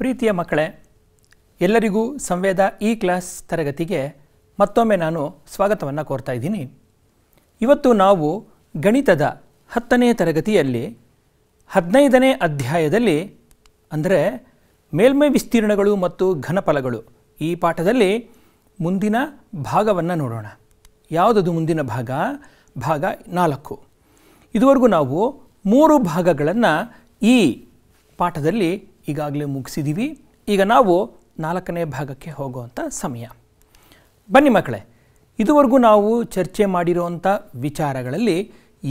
ಪ್ರೀತಿಯ ಮಕ್ಕಳೇ ಎಲ್ಲರಿಗೂ ಸಂವೇದ ಇ ಕ್ಲಾಸ್ ತರಗತಿಗೆ ಮತ್ತೊಮ್ಮೆ ನಾನು ಸ್ವಾಗತವನ್ನು ಕೋರ್ತಾ ಇದ್ದೀನಿ ಇವತ್ತು ನಾವು ಗಣಿತದ ಹತ್ತನೇ ತರಗತಿಯಲ್ಲಿ ಹದಿನೈದನೇ ಅಧ್ಯಾಯದಲ್ಲಿ ಅಂದರೆ ಮೇಲ್ಮೈ ವಿಸ್ತೀರ್ಣಗಳು ಮತ್ತು ಘನಫಲಗಳು ಈ ಪಾಠದಲ್ಲಿ ಮುಂದಿನ ಭಾಗವನ್ನು ನೋಡೋಣ ಯಾವುದದು ಮುಂದಿನ ಭಾಗ ಭಾಗ ನಾಲ್ಕು ಇದುವರೆಗೂ ನಾವು ಮೂರು ಭಾಗಗಳನ್ನು ಈ ಪಾಠದಲ್ಲಿ ಈಗಾಗಲೇ ಮುಗಿಸಿದ್ದೀವಿ ಈಗ ನಾವು ನಾಲ್ಕನೇ ಭಾಗಕ್ಕೆ ಹೋಗುವಂಥ ಸಮಯ ಬನ್ನಿ ಮಕ್ಕಳೇ ಇದುವರೆಗೂ ನಾವು ಚರ್ಚೆ ಮಾಡಿರುವಂಥ ವಿಚಾರಗಳಲ್ಲಿ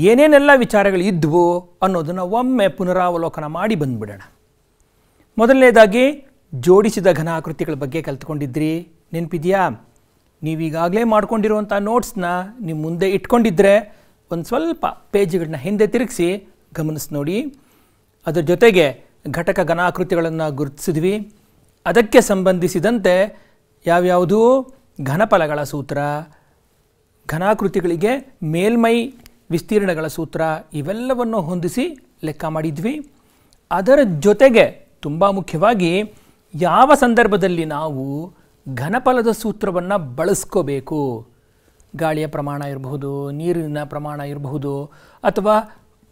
ಏನೇನೆಲ್ಲ ವಿಚಾರಗಳು ಇದ್ವು ಅನ್ನೋದನ್ನು ಒಮ್ಮೆ ಪುನರಾವಲೋಕನ ಮಾಡಿ ಬಂದುಬಿಡೋಣ ಮೊದಲನೇದಾಗಿ ಜೋಡಿಸಿದ ಘನಾಕೃತಿಗಳ ಬಗ್ಗೆ ಕಲ್ತ್ಕೊಂಡಿದ್ರಿ ನೆನಪಿದೆಯಾ ನೀವೀಗಾಗಲೇ ಮಾಡ್ಕೊಂಡಿರುವಂಥ ನೋಟ್ಸ್ನ ನಿಮ್ಮ ಮುಂದೆ ಇಟ್ಕೊಂಡಿದ್ರೆ ಒಂದು ಸ್ವಲ್ಪ ಪೇಜ್ಗಳನ್ನ ಹಿಂದೆ ತಿರುಗಿಸಿ ಗಮನಿಸಿ ನೋಡಿ ಅದರ ಜೊತೆಗೆ ಘಟಕ ಘನಾಕೃತಿಗಳನ್ನು ಗುರುತಿಸಿದ್ವಿ ಅದಕ್ಕೆ ಸಂಬಂಧಿಸಿದಂತೆ ಯಾವ್ಯಾವುದು ಘನಫಲಗಳ ಸೂತ್ರ ಘನಾಕೃತಿಗಳಿಗೆ ಮೇಲ್ಮೈ ವಿಸ್ತೀರ್ಣಗಳ ಸೂತ್ರ ಇವೆಲ್ಲವನ್ನು ಹೊಂದಿಸಿ ಲೆಕ್ಕ ಮಾಡಿದ್ವಿ ಅದರ ಜೊತೆಗೆ ತುಂಬ ಮುಖ್ಯವಾಗಿ ಯಾವ ಸಂದರ್ಭದಲ್ಲಿ ನಾವು ಘನಫಲದ ಸೂತ್ರವನ್ನು ಬಳಸ್ಕೋಬೇಕು ಗಾಳಿಯ ಪ್ರಮಾಣ ಇರಬಹುದು ನೀರಿನ ಪ್ರಮಾಣ ಇರಬಹುದು ಅಥವಾ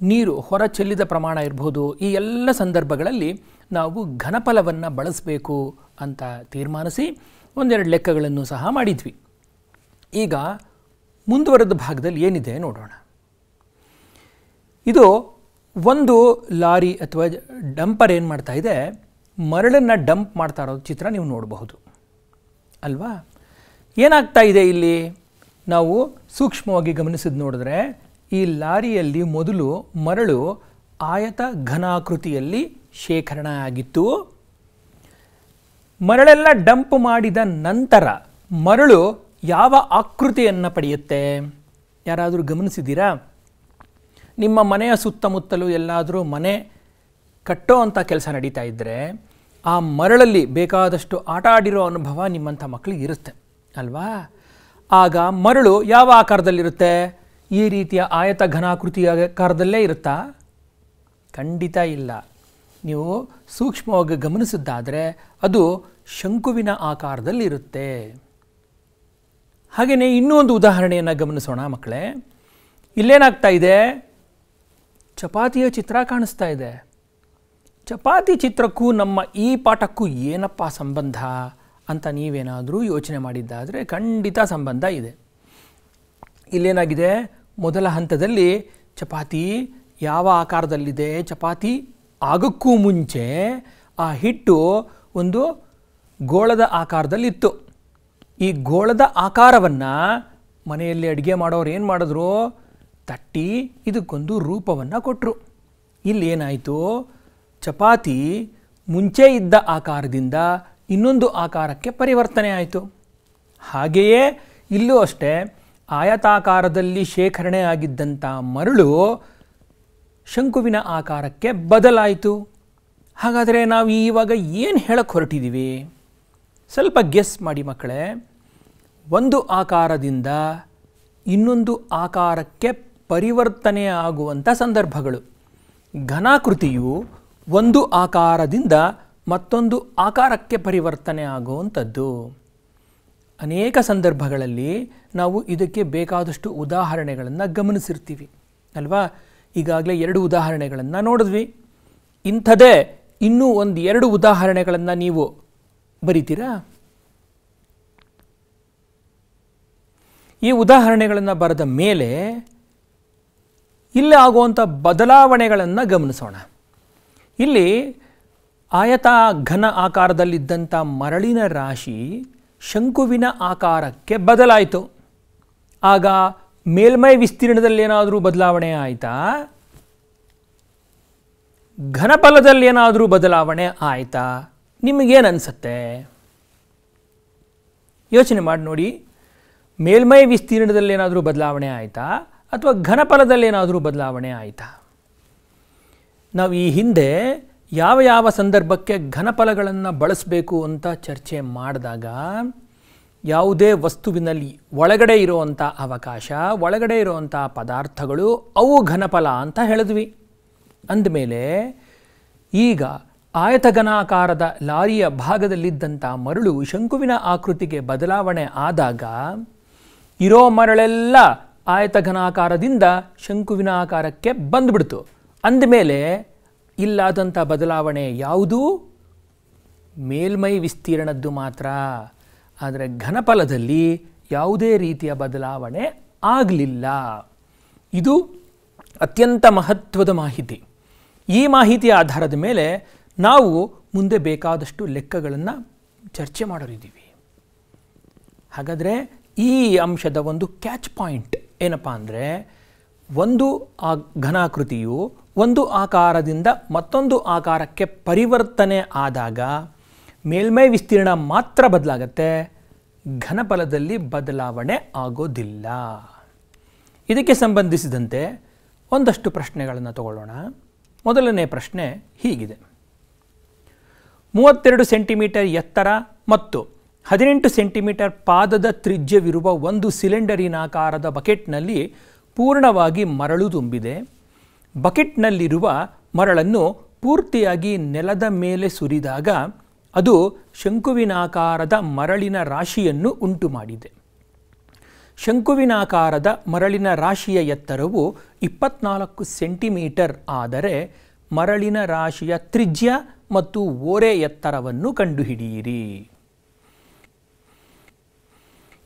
ನೀರು ಹೊರ ಚೆಲ್ಲಿದ ಪ್ರಮಾಣ ಇರಬಹುದು ಈ ಎಲ್ಲ ಸಂದರ್ಭಗಳಲ್ಲಿ ನಾವು ಘನಫಲವನ್ನು ಬಳಸಬೇಕು ಅಂತ ತೀರ್ಮಾನಿಸಿ ಒಂದೆರಡು ಲೆಕ್ಕಗಳನ್ನು ಸಹ ಮಾಡಿದ್ವಿ ಈಗ ಮುಂದುವರೆದ ಭಾಗದಲ್ಲಿ ಏನಿದೆ ನೋಡೋಣ ಇದು ಒಂದು ಲಾರಿ ಅಥವಾ ಡಂಪರ್ ಏನು ಮಾಡ್ತಾ ಇದೆ ಮರಳನ್ನು ಡಂಪ್ ಮಾಡ್ತಾ ಇರೋ ಚಿತ್ರ ನೀವು ನೋಡಬಹುದು ಅಲ್ವಾ ಏನಾಗ್ತಾ ಇದೆ ಇಲ್ಲಿ ನಾವು ಸೂಕ್ಷ್ಮವಾಗಿ ಗಮನಿಸಿದ ನೋಡಿದ್ರೆ ಈ ಲಾರಿಯಲ್ಲಿ ಮೊದಲು ಮರಳು ಆಯತ ಘನಾಕೃತಿಯಲ್ಲಿ ಶೇಖರಣೆ ಆಗಿತ್ತು ಮರಳೆಲ್ಲ ಡಂಪ್ ಮಾಡಿದ ನಂತರ ಮರಳು ಯಾವ ಆಕೃತಿಯನ್ನು ಪಡೆಯುತ್ತೆ ಯಾರಾದರೂ ಗಮನಿಸಿದ್ದೀರಾ ನಿಮ್ಮ ಮನೆಯ ಸುತ್ತಮುತ್ತಲು ಎಲ್ಲಾದರೂ ಮನೆ ಕಟ್ಟೋ ಅಂಥ ಕೆಲಸ ನಡೀತಾ ಇದ್ದರೆ ಆ ಮರಳಲ್ಲಿ ಬೇಕಾದಷ್ಟು ಆಟ ಆಡಿರೋ ಅನುಭವ ನಿಮ್ಮಂಥ ಮಕ್ಕಳಿಗೆ ಇರುತ್ತೆ ಅಲ್ವಾ ಆಗ ಮರಳು ಯಾವ ಆಕಾರದಲ್ಲಿರುತ್ತೆ ಈ ರೀತಿಯ ಆಯತ ಘನಾಕೃತಿಯ ಆಕಾರದಲ್ಲೇ ಇರುತ್ತಾ ಖಂಡಿತ ಇಲ್ಲ ನೀವು ಸೂಕ್ಷ್ಮವಾಗಿ ಗಮನಿಸಿದ್ದಾದರೆ ಅದು ಶಂಕುವಿನ ಆಕಾರದಲ್ಲಿರುತ್ತೆ ಹಾಗೆಯೇ ಇನ್ನೂ ಒಂದು ಉದಾಹರಣೆಯನ್ನು ಗಮನಿಸೋಣ ಮಕ್ಕಳೇ ಇಲ್ಲೇನಾಗ್ತಾ ಇದೆ ಚಪಾತಿಯ ಚಿತ್ರ ಕಾಣಿಸ್ತಾ ಇದೆ ಚಪಾತಿ ಚಿತ್ರಕ್ಕೂ ನಮ್ಮ ಈ ಪಾಠಕ್ಕೂ ಏನಪ್ಪ ಸಂಬಂಧ ಅಂತ ನೀವೇನಾದರೂ ಯೋಚನೆ ಮಾಡಿದ್ದಾದರೆ ಖಂಡಿತ ಸಂಬಂಧ ಇದೆ ಇಲ್ಲೇನಾಗಿದೆ ಮೊದಲ ಹಂತದಲ್ಲಿ ಚಪಾತಿ ಯಾವ ಆಕಾರದಲ್ಲಿದೆ ಚಪಾತಿ ಆಗಕ್ಕೂ ಮುಂಚೆ ಆ ಹಿಟ್ಟು ಒಂದು ಗೋಳದ ಆಕಾರದಲ್ಲಿತ್ತು ಈ ಗೋಳದ ಆಕಾರವನ್ನು ಮನೆಯಲ್ಲಿ ಅಡುಗೆ ಮಾಡೋರು ಏನು ಮಾಡಿದ್ರು ತಟ್ಟಿ ಇದಕ್ಕೊಂದು ರೂಪವನ್ನು ಕೊಟ್ಟರು ಇಲ್ಲಿ ಏನಾಯಿತು ಚಪಾತಿ ಮುಂಚೆ ಇದ್ದ ಆಕಾರದಿಂದ ಇನ್ನೊಂದು ಆಕಾರಕ್ಕೆ ಪರಿವರ್ತನೆ ಆಯಿತು ಹಾಗೆಯೇ ಇಲ್ಲೂ ಅಷ್ಟೇ ಆಯತಾಕಾರದಲ್ಲಿ ಶೇಖರಣೆ ಆಗಿದ್ದಂಥ ಮರಳು ಶಂಕುವಿನ ಆಕಾರಕ್ಕೆ ಬದಲಾಯಿತು ಹಾಗಾದರೆ ನಾವು ಈವಾಗ ಏನು ಹೇಳಕ್ಕೆ ಹೊರಟಿದ್ದೀವಿ ಸ್ವಲ್ಪ ಗೆಸ್ ಮಾಡಿ ಮಕ್ಕಳೇ ಒಂದು ಆಕಾರದಿಂದ ಇನ್ನೊಂದು ಆಕಾರಕ್ಕೆ ಪರಿವರ್ತನೆ ಆಗುವಂಥ ಸಂದರ್ಭಗಳು ಘನಾಕೃತಿಯು ಒಂದು ಆಕಾರದಿಂದ ಮತ್ತೊಂದು ಆಕಾರಕ್ಕೆ ಪರಿವರ್ತನೆ ಆಗುವಂಥದ್ದು ಅನೇಕ ಸಂದರ್ಭಗಳಲ್ಲಿ ನಾವು ಇದಕ್ಕೆ ಬೇಕಾದಷ್ಟು ಉದಾಹರಣೆಗಳನ್ನು ಗಮನಿಸಿರ್ತೀವಿ ಅಲ್ವಾ ಈಗಾಗಲೇ ಎರಡು ಉದಾಹರಣೆಗಳನ್ನು ನೋಡಿದ್ವಿ ಇಂಥದೇ ಇನ್ನೂ ಒಂದು ಎರಡು ಉದಾಹರಣೆಗಳನ್ನು ನೀವು ಬರಿತೀರಾ ಈ ಉದಾಹರಣೆಗಳನ್ನು ಬರೆದ ಮೇಲೆ ಇಲ್ಲಿ ಆಗುವಂಥ ಬದಲಾವಣೆಗಳನ್ನು ಗಮನಿಸೋಣ ಇಲ್ಲಿ ಆಯತ ಘನ ಆಕಾರದಲ್ಲಿದ್ದಂಥ ಮರಳಿನ ರಾಶಿ ಶಂಕುವಿನ ಆಕಾರಕ್ಕೆ ಬದಲಾಯಿತು ಆಗ ಮೇಲ್ಮೈ ವಿಸ್ತೀರ್ಣದಲ್ಲಿ ಏನಾದರೂ ಬದಲಾವಣೆ ಆಯಿತಾ ಘನಫಲದಲ್ಲಿ ಏನಾದರೂ ಬದಲಾವಣೆ ಆಯಿತಾ ನಿಮಗೇನು ಅನಿಸುತ್ತೆ ಯೋಚನೆ ಮಾಡಿ ನೋಡಿ ಮೇಲ್ಮೈ ವಿಸ್ತೀರ್ಣದಲ್ಲಿ ಏನಾದರೂ ಬದಲಾವಣೆ ಆಯಿತಾ ಅಥವಾ ಘನಫಲದಲ್ಲಿ ಏನಾದರೂ ಬದಲಾವಣೆ ಆಯಿತಾ ನಾವು ಈ ಹಿಂದೆ ಯಾವ ಯಾವ ಸಂದರ್ಭಕ್ಕೆ ಘನಫಲಗಳನ್ನು ಬಳಸಬೇಕು ಅಂತ ಚರ್ಚೆ ಮಾಡಿದಾಗ ಯಾವುದೇ ವಸ್ತುವಿನಲ್ಲಿ ಒಳಗಡೆ ಇರುವಂಥ ಅವಕಾಶ ಒಳಗಡೆ ಇರುವಂಥ ಪದಾರ್ಥಗಳು ಅವು ಘನಫಲ ಅಂತ ಹೇಳಿದ್ವಿ ಅಂದಮೇಲೆ ಈಗ ಆಯತಘನಾಕಾರದ ಲಾರಿಯ ಭಾಗದಲ್ಲಿದ್ದಂಥ ಮರಳು ಶಂಕುವಿನ ಆಕೃತಿಗೆ ಬದಲಾವಣೆ ಆದಾಗ ಇರೋ ಮರಳೆಲ್ಲ ಆಯತಘನಾಕಾರದಿಂದ ಶಂಕುವಿನ ಆಕಾರಕ್ಕೆ ಬಂದುಬಿಡ್ತು ಅಂದಮೇಲೆ ಇಲ್ಲಾದಂಥ ಬದಲಾವಣೆ ಯಾವುದು ಮೇಲ್ಮೈ ವಿಸ್ತೀರ್ಣದ್ದು ಮಾತ್ರ ಆದರೆ ಘನಫಲದಲ್ಲಿ ಯಾವುದೇ ರೀತಿಯ ಬದಲಾವಣೆ ಆಗಲಿಲ್ಲ ಇದು ಅತ್ಯಂತ ಮಹತ್ವದ ಮಾಹಿತಿ ಈ ಮಾಹಿತಿಯ ಆಧಾರದ ಮೇಲೆ ನಾವು ಮುಂದೆ ಬೇಕಾದಷ್ಟು ಲೆಕ್ಕಗಳನ್ನು ಚರ್ಚೆ ಮಾಡೋರಿದ್ದೀವಿ ಹಾಗಾದರೆ ಈ ಅಂಶದ ಒಂದು ಕ್ಯಾಚ್ ಪಾಯಿಂಟ್ ಏನಪ್ಪ ಅಂದರೆ ಒಂದು ಆ ಘನಾಕೃತಿಯು ಒಂದು ಆಕಾರದಿಂದ ಮತ್ತೊಂದು ಆಕಾರಕ್ಕೆ ಪರಿವರ್ತನೆ ಆದಾಗ ಮೇಲ್ಮೈ ವಿಸ್ತೀರ್ಣ ಮಾತ್ರ ಬದಲಾಗತ್ತೆ ಘನಫಲದಲ್ಲಿ ಬದಲಾವಣೆ ಆಗೋದಿಲ್ಲ ಇದಕ್ಕೆ ಸಂಬಂಧಿಸಿದಂತೆ ಒಂದಷ್ಟು ಪ್ರಶ್ನೆಗಳನ್ನು ತಗೊಳ್ಳೋಣ ಮೊದಲನೇ ಪ್ರಶ್ನೆ ಹೀಗಿದೆ ಮೂವತ್ತೆರಡು ಸೆಂಟಿಮೀಟರ್ ಎತ್ತರ ಮತ್ತು ಹದಿನೆಂಟು ಸೆಂಟಿಮೀಟರ್ ಪಾದದ ತ್ರಿಜ್ಯವಿರುವ ಒಂದು ಸಿಲಿಂಡರಿನಾಕಾರದ ಬಕೆಟ್ನಲ್ಲಿ ಪೂರ್ಣವಾಗಿ ಮರಳು ತುಂಬಿದೆ ಬಕೆಟ್ನಲ್ಲಿರುವ ಮರಳನ್ನು ಪೂರ್ತಿಯಾಗಿ ನೆಲದ ಮೇಲೆ ಸುರಿದಾಗ ಅದು ಶಂಕುವಿನಾಕಾರದ ಮರಳಿನ ರಾಶಿಯನ್ನು ಉಂಟು ಮಾಡಿದೆ ಶಂಕುವಿನಾಕಾರದ ಮರಳಿನ ರಾಶಿಯ ಎತ್ತರವು ಇಪ್ಪತ್ನಾಲ್ಕು ಸೆಂಟಿಮೀಟರ್ ಆದರೆ ಮರಳಿನ ರಾಶಿಯ ತ್ರಿಜ್ಯ ಮತ್ತು ಓರೆ ಎತ್ತರವನ್ನು ಕಂಡುಹಿಡಿಯಿರಿ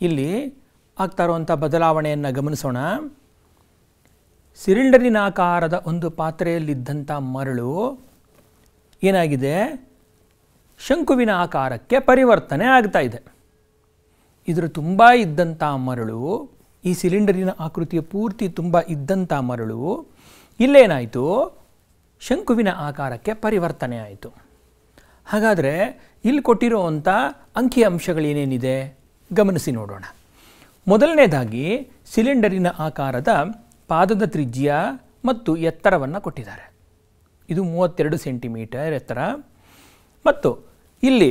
ಇಲ್ಲಿ ಆಗ್ತಾ ಇರುವಂಥ ಬದಲಾವಣೆಯನ್ನು ಗಮನಿಸೋಣ ಸಿಲಿಂಡರಿನಾಕಾರದ ಒಂದು ಪಾತ್ರೆಯಲ್ಲಿದ್ದಂಥ ಮರಳು ಏನಾಗಿದೆ ಶಂಕುವಿನ ಆಕಾರಕ್ಕೆ ಪರಿವರ್ತನೆ ಆಗ್ತಾ ಇದೆ ಇದರ ತುಂಬ ಇದ್ದಂಥ ಮರಳು ಈ ಸಿಲಿಂಡರಿನ ಆಕೃತಿಯ ಪೂರ್ತಿ ತುಂಬ ಇದ್ದಂಥ ಮರಳು ಇಲ್ಲೇನಾಯಿತು ಶಂಕುವಿನ ಆಕಾರಕ್ಕೆ ಪರಿವರ್ತನೆ ಆಯಿತು ಹಾಗಾದರೆ ಇಲ್ಲಿ ಕೊಟ್ಟಿರುವಂಥ ಅಂಕಿ ಅಂಶಗಳೇನೇನಿದೆ ಗಮನಿಸಿ ನೋಡೋಣ ಮೊದಲನೇದಾಗಿ ಸಿಲಿಂಡರಿನ ಆಕಾರದ ಪಾದದ ತ್ರಿಜ್ಯ ಮತ್ತು ಎತ್ತರವನ್ನು ಕೊಟ್ಟಿದ್ದಾರೆ ಇದು ಮೂವತ್ತೆರಡು ಸೆಂಟಿಮೀಟರ್ ಎತ್ತರ ಮತ್ತು ಇಲ್ಲಿ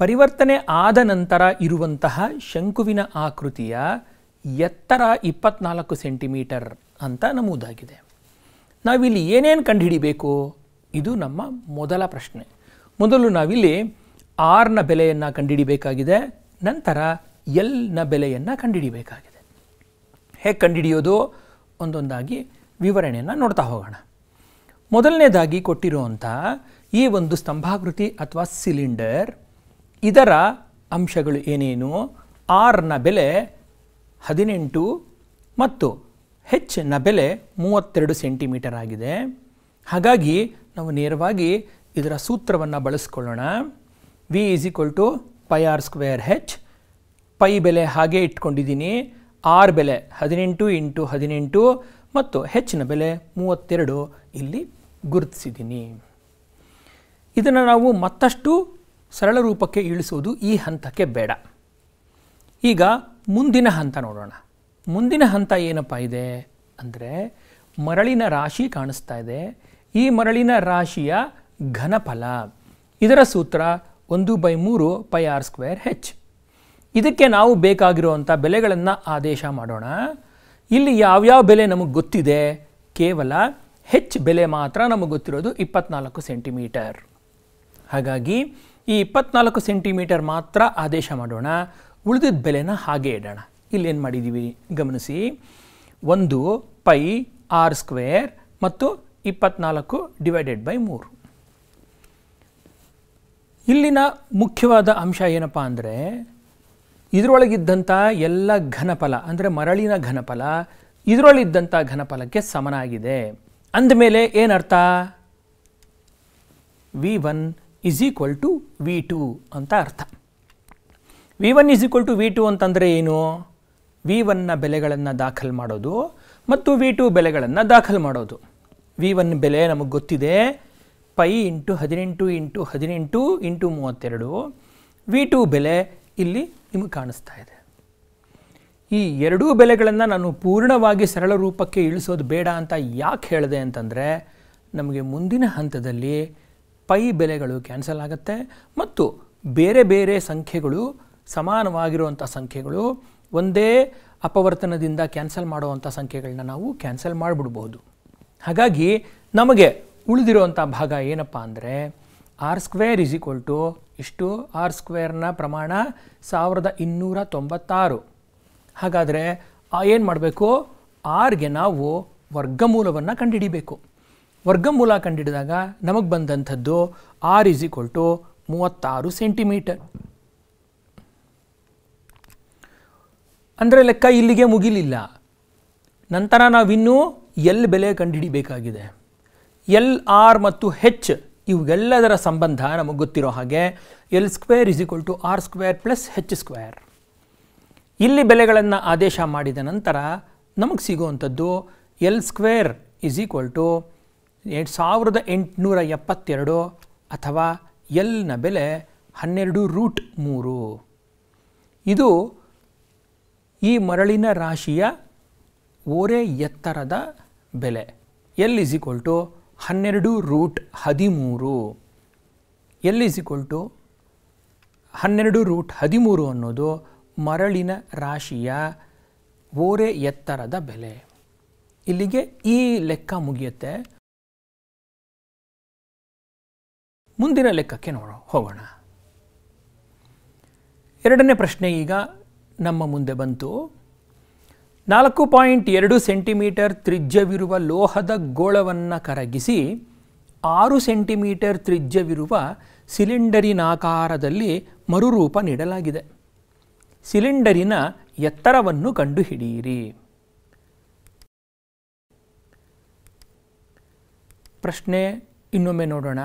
ಪರಿವರ್ತನೆ ಆದ ನಂತರ ಇರುವಂತಹ ಶಂಕುವಿನ ಆಕೃತಿಯ ಎತ್ತರ ಇಪ್ಪತ್ನಾಲ್ಕು ಸೆಂಟಿಮೀಟರ್ ಅಂತ ನಮೂದಾಗಿದೆ ನಾವಿಲ್ಲಿ ಏನೇನು ಕಂಡುಹಿಡಿಬೇಕು ಇದು ನಮ್ಮ ಮೊದಲ ಪ್ರಶ್ನೆ ಮೊದಲು ನಾವಿಲ್ಲಿ ಆರ್ನ ಬೆಲೆಯನ್ನು ಕಂಡುಹಿಡಿಬೇಕಾಗಿದೆ ನಂತರ ಎಲ್ನ ಬೆಲೆಯನ್ನು ಕಂಡುಹಿಡಿಬೇಕಾಗಿದೆ ಹೇಗೆ ಕಂಡುಹಿಡಿಯೋದು ಒಂದೊಂದಾಗಿ ವಿವರಣೆಯನ್ನು ನೋಡ್ತಾ ಹೋಗೋಣ ಮೊದಲನೇದಾಗಿ ಕೊಟ್ಟಿರುವಂಥ ಈ ಒಂದು ಸ್ತಂಭಾಕೃತಿ ಅಥವಾ ಸಿಲಿಂಡರ್ ಇದರ ಅಂಶಗಳು ಏನೇನು ಆರ್ನ ಬೆಲೆ ಹದಿನೆಂಟು ಮತ್ತು ಹೆಚ್ಚಿನ ಬೆಲೆ ಮೂವತ್ತೆರಡು ಸೆಂಟಿಮೀಟರ್ ಆಗಿದೆ ಹಾಗಾಗಿ ನಾವು ನೇರವಾಗಿ ಇದರ ಸೂತ್ರವನ್ನು ಬಳಸ್ಕೊಳ್ಳೋಣ V is equal to pi R square H pi ಬೆಲೆ ಹಾಗೆ ಇಟ್ಕೊಂಡಿದ್ದೀನಿ ಆರ್ ಬೆಲೆ ಹದಿನೆಂಟು ಇಂಟು ಹದಿನೆಂಟು ಮತ್ತು ಹೆಚ್ಚಿನ ಬೆಲೆ ಮೂವತ್ತೆರಡು ಇಲ್ಲಿ ಗುರುತಿಸಿದ್ದೀನಿ ಇದನ್ನು ನಾವು ಮತ್ತಷ್ಟು ಸರಳ ರೂಪಕ್ಕೆ ಇಳಿಸುವುದು ಈ ಹಂತಕ್ಕೆ ಬೇಡ ಈಗ ಮುಂದಿನ ಹಂತ ನೋಡೋಣ ಮುಂದಿನ ಹಂತ ಏನಪ್ಪ ಇದೆ ಅಂದರೆ ಮರಳಿನ ರಾಶಿ ಕಾಣಿಸ್ತಾ ಇದೆ ಈ ಮರಳಿನ ರಾಶಿಯ ಘನಫಲ ಇದರ ಸೂತ್ರ ಒಂದು ಬೈ ಮೂರು ಪೈ ಆರ್ ಸ್ಕ್ವೇರ್ ಹೆಚ್ ಇದಕ್ಕೆ ನಾವು ಬೇಕಾಗಿರುವಂಥ ಬೆಲೆಗಳನ್ನು ಆದೇಶ ಮಾಡೋಣ ಇಲ್ಲಿ ಯಾವ್ಯಾವ ಬೆಲೆ ನಮಗೆ ಗೊತ್ತಿದೆ ಕೇವಲ ಹೆಚ್ಚು ಬೆಲೆ ಮಾತ್ರ ನಮಗೆ ಗೊತ್ತಿರೋದು ಇಪ್ಪತ್ನಾಲ್ಕು ಸೆಂಟಿಮೀಟರ್ ಹಾಗಾಗಿ ಈ ಇಪ್ಪತ್ನಾಲ್ಕು ಸೆಂಟಿಮೀಟರ್ ಮಾತ್ರ ಆದೇಶ ಮಾಡೋಣ ಉಳಿದಿದ್ದ ಬೆಲೆನ ಹಾಗೆ ಇಡೋಣ ಇಲ್ಲೇನು ಮಾಡಿದ್ದೀವಿ ಗಮನಿಸಿ ಒಂದು ಪೈ ಆರ್ ಸ್ಕ್ವೇರ್ ಮತ್ತು ಇಪ್ಪತ್ನಾಲ್ಕು ಡಿವೈಡೆಡ್ ಬೈ ಮೂರು ಇಲ್ಲಿನ ಮುಖ್ಯವಾದ ಅಂಶ ಏನಪ್ಪ ಅಂದರೆ ಇದರೊಳಗಿದ್ದಂಥ ಎಲ್ಲ ಘನಫಲ ಅಂದರೆ ಮರಳಿನ ಘನಫಲ ಇದರೊಳಗಿದ್ದಂಥ ಘನಫಲಕ್ಕೆ ಸಮನಾಗಿದೆ ಅಂದಮೇಲೆ ಏನರ್ಥ V one is equal to V two ಅಂತ ಅರ್ಥ V one is equal to V two ಅಂತಂದರೆ ಏನು ವಿ ಒನ್ನ ಬೆಲೆಗಳನ್ನು ದಾಖಲು ಮಾಡೋದು ಮತ್ತು ವಿ ಟು ಬೆಲೆಗಳನ್ನು ದಾಖಲು ಮಾಡೋದು ವಿ ಒನ್ ಬೆಲೆ ನಮಗೆ ಗೊತ್ತಿದೆ ಪೈ ಇಂಟು ಹದಿನೆಂಟು ಇಂಟು ಹದಿನೆಂಟು ಇಂಟು ಮೂವತ್ತೆರಡು ವಿ ಟು ಬೆಲೆ ಇಲ್ಲಿ ನಿಮಗೆ ಕಾಣಿಸ್ತಾ ಇದೆ ಈ ಎರಡೂ ಬೆಲೆಗಳನ್ನು ನಾನು ಪೂರ್ಣವಾಗಿ ಸರಳ ರೂಪಕ್ಕೆ ಇಳಿಸೋದು ಬೇಡ ಅಂತ ಯಾಕೆ ಹೇಳಿದೆ ಅಂತಂದರೆ ನಮಗೆ ಮುಂದಿನ ಹಂತದಲ್ಲಿ ಪೈ ಬೆಲೆಗಳು ಕ್ಯಾನ್ಸಲ್ ಆಗುತ್ತೆ ಮತ್ತು ಬೇರೆ ಬೇರೆ ಸಂಖ್ಯೆಗಳು ಸಮಾನವಾಗಿರುವಂಥ ಸಂಖ್ಯೆಗಳು ಒಂದೇ ಅಪವರ್ತನದಿಂದ ಕ್ಯಾನ್ಸಲ್ ಮಾಡುವಂಥ ಸಂಖ್ಯೆಗಳನ್ನ ನಾವು ಕ್ಯಾನ್ಸಲ್ ಮಾಡಿಬಿಡ್ಬೋದು ಹಾಗಾಗಿ ನಮಗೆ ಉಳಿದಿರುವಂಥ ಭಾಗ ಏನಪ್ಪ ಅಂದರೆ R square is equal to ಇಷ್ಟು ಆರ್ ಸ್ಕ್ವೇರ್ನ ಪ್ರಮಾಣ ಸಾವಿರದ ಇನ್ನೂರ ತೊಂಬತ್ತಾರು ಹಾಗಾದರೆ ಏನು ಮಾಡಬೇಕು ಆರ್ಗೆ ನಾವು ವರ್ಗಮೂಲವನ್ನು ಕಂಡುಹಿಡಿಬೇಕು ವರ್ಗಮೂಲ ಕಂಡುಹಿಡಿದಾಗ ನಮಗೆ ಬಂದಂಥದ್ದು ಆರ್ ಇಸ್ ಈಕ್ವಲ್ ಟು ಮೂವತ್ತಾರು ಸೆಂಟಿಮೀಟರ್ ಅಂದರೆ ಲೆಕ್ಕ ಇಲ್ಲಿಗೆ ಮುಗಿಲಿಲ್ಲ ನಂತರ ನಾವಿನ್ನೂ ಎಲ್ ಬೆಲೆ ಕಂಡುಹಿಡಿಬೇಕಾಗಿದೆ ಎಲ್ ಆರ್ ಮತ್ತು ಹೆಚ್ ಇವೆಲ್ಲದರ ಸಂಬಂಧ ನಮಗೆ ಗೊತ್ತಿರೋ ಹಾಗೆ L square is equal to R square plus H square ಇಲ್ಲಿ ಬೆಲೆಗಳನ್ನು ಆದೇಶ ಮಾಡಿದ ನಂತರ ನಮಗೆ ಸಿಗುವಂಥದ್ದು L square is equal to ಸಾವಿರದ ಎಂಟುನೂರ ಎಪ್ಪತ್ತೆರಡು ಅಥವಾ ಎಲ್ನ ಬೆಲೆ ಹನ್ನೆರಡು ರೂಟ್ ಮೂರು ಇದು ಈ ಮರಳಿನ ರಾಶಿಯ ಓರೆ ಎತ್ತರದ ಬೆಲೆ ಎಲ್ ಇಸ್ ಈಕ್ವಲ್ ಟು ಹನ್ನೆರಡು ರೂಟ್ ಹದಿಮೂರು ಎಲ್ ಹನ್ನೆರಡು ರೂಟ್ ಹದಿಮೂರು ಅನ್ನೋದು ಮರಳಿನ ರಾಶಿಯ ಓರೆ ಎತ್ತರದ ಬೆಲೆ ಇಲ್ಲಿಗೆ ಈ ಲೆಕ್ಕ ಮುಗಿಯುತ್ತೆ ಮುಂದಿನ ಲೆಕ್ಕಕ್ಕೆ ನೋಡೋ ಹೋಗೋಣ ಎರಡನೇ ಪ್ರಶ್ನೆ ಈಗ ನಮ್ಮ ಮುಂದೆ ಬಂತು ನಾಲ್ಕು ಪಾಯಿಂಟ್ ಎರಡು ಸೆಂಟಿಮೀಟರ್ ತ್ರಿಜ್ಯವಿರುವ ಲೋಹದ ಗೋಳವನ್ನು ಕರಗಿಸಿ ಆರು ಸೆಂಟಿಮೀಟರ್ ತ್ರಿಜ್ಯವಿರುವ ಸಿಲಿಂಡರಿನಾಕಾರದಲ್ಲಿ ಮರುರೂಪ ನೀಡಲಾಗಿದೆ ಸಿಲಿಂಡರಿನ ಎತ್ತರವನ್ನು ಕಂಡುಹಿಡಿಯಿರಿ ಪ್ರಶ್ನೆ ಇನ್ನೊಮ್ಮೆ ನೋಡೋಣ